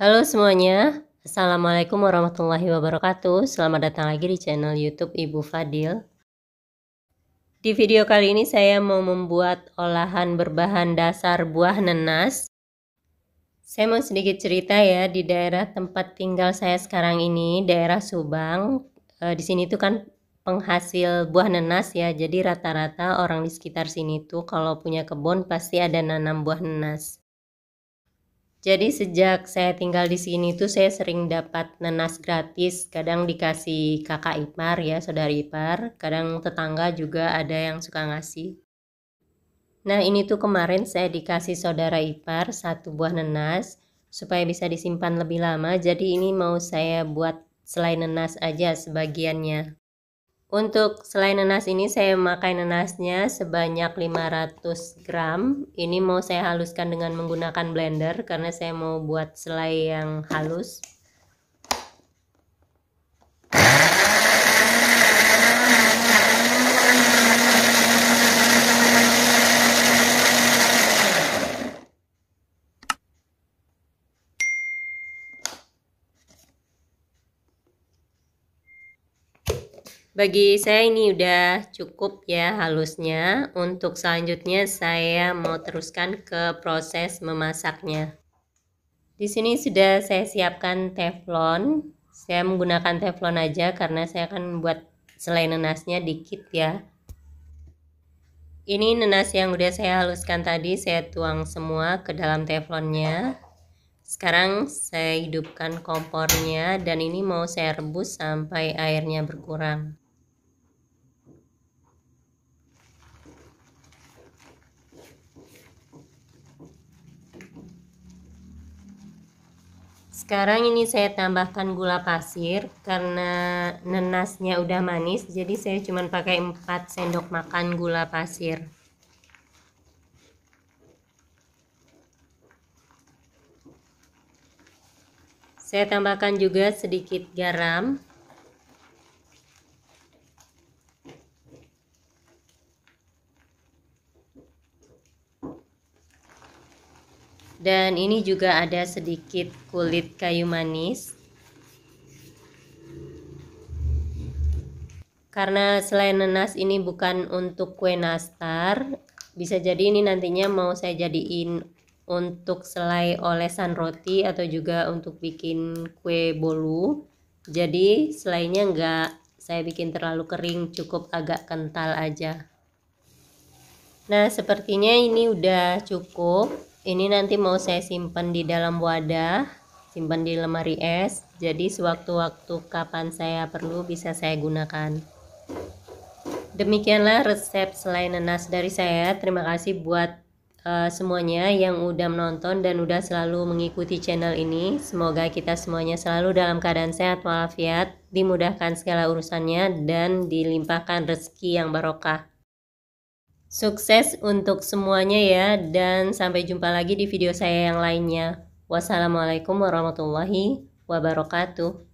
Halo semuanya, Assalamualaikum warahmatullahi wabarakatuh Selamat datang lagi di channel youtube Ibu Fadil Di video kali ini saya mau membuat olahan berbahan dasar buah nenas Saya mau sedikit cerita ya di daerah tempat tinggal saya sekarang ini Daerah Subang e, Di sini tuh kan penghasil buah nenas ya Jadi rata-rata orang di sekitar sini tuh kalau punya kebun pasti ada nanam buah nenas jadi sejak saya tinggal di sini tuh saya sering dapat nanas gratis, kadang dikasih kakak ipar ya, saudari ipar, kadang tetangga juga ada yang suka ngasih. Nah ini tuh kemarin saya dikasih saudara ipar satu buah nanas supaya bisa disimpan lebih lama. Jadi ini mau saya buat selain nanas aja sebagiannya. Untuk selai nanas ini saya memakai nanasnya sebanyak 500 gram. Ini mau saya haluskan dengan menggunakan blender karena saya mau buat selai yang halus. Bagi saya ini udah cukup ya halusnya. Untuk selanjutnya saya mau teruskan ke proses memasaknya. Di sini sudah saya siapkan teflon. Saya menggunakan teflon aja karena saya akan buat selai nenasnya dikit ya. Ini nenas yang udah saya haluskan tadi saya tuang semua ke dalam teflonnya. Sekarang saya hidupkan kompornya dan ini mau saya rebus sampai airnya berkurang. Sekarang ini saya tambahkan gula pasir karena nenasnya udah manis jadi saya cuma pakai 4 sendok makan gula pasir. Saya tambahkan juga sedikit garam dan ini juga ada sedikit kulit kayu manis karena selain nanas ini bukan untuk kue nastar bisa jadi ini nantinya mau saya jadiin untuk selai olesan roti atau juga untuk bikin kue bolu jadi selainnya enggak saya bikin terlalu kering cukup agak kental aja nah sepertinya ini udah cukup ini nanti mau saya simpan di dalam wadah simpan di lemari es jadi sewaktu-waktu kapan saya perlu bisa saya gunakan demikianlah resep selai nanas dari saya terima kasih buat uh, semuanya yang udah menonton dan udah selalu mengikuti channel ini semoga kita semuanya selalu dalam keadaan sehat walafiat dimudahkan segala urusannya dan dilimpahkan rezeki yang barokah Sukses untuk semuanya ya, dan sampai jumpa lagi di video saya yang lainnya. Wassalamualaikum warahmatullahi wabarakatuh.